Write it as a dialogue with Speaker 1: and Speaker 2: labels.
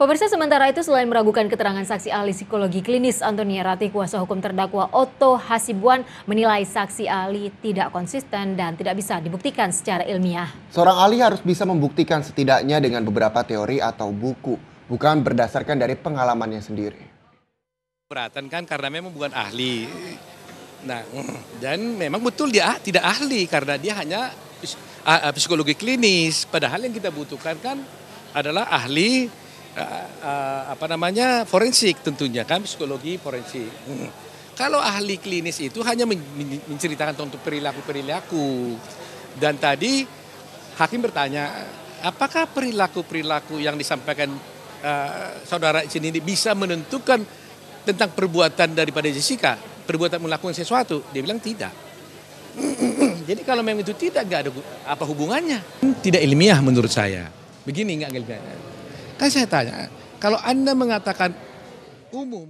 Speaker 1: Pemirsa sementara itu selain meragukan keterangan saksi ahli psikologi klinis Antonia Rati, kuasa hukum terdakwa Otto Hasibuan menilai saksi ahli tidak konsisten dan tidak bisa dibuktikan secara ilmiah.
Speaker 2: Seorang ahli harus bisa membuktikan setidaknya dengan beberapa teori atau buku, bukan berdasarkan dari pengalamannya sendiri.
Speaker 3: Beratan kan karena memang bukan ahli. Nah, dan memang betul dia ah, tidak ahli karena dia hanya ah, ah, psikologi klinis. Padahal yang kita butuhkan kan adalah ahli Eh, eh, apa namanya forensik tentunya kan psikologi forensik. Hmm. Kalau ahli klinis itu hanya menceritakan tentang perilaku-perilaku. Dan tadi hakim bertanya, apakah perilaku-perilaku yang disampaikan uh, saudara izin ini bisa menentukan tentang perbuatan daripada Jessica, perbuatan melakukan sesuatu? Dia bilang tidak. Jadi kalau memang itu tidak, nggak ada apa hubungannya.
Speaker 4: Tidak ilmiah menurut saya.
Speaker 3: Begini nggak ilmiah. Kan saya tanya, kalau Anda mengatakan umum,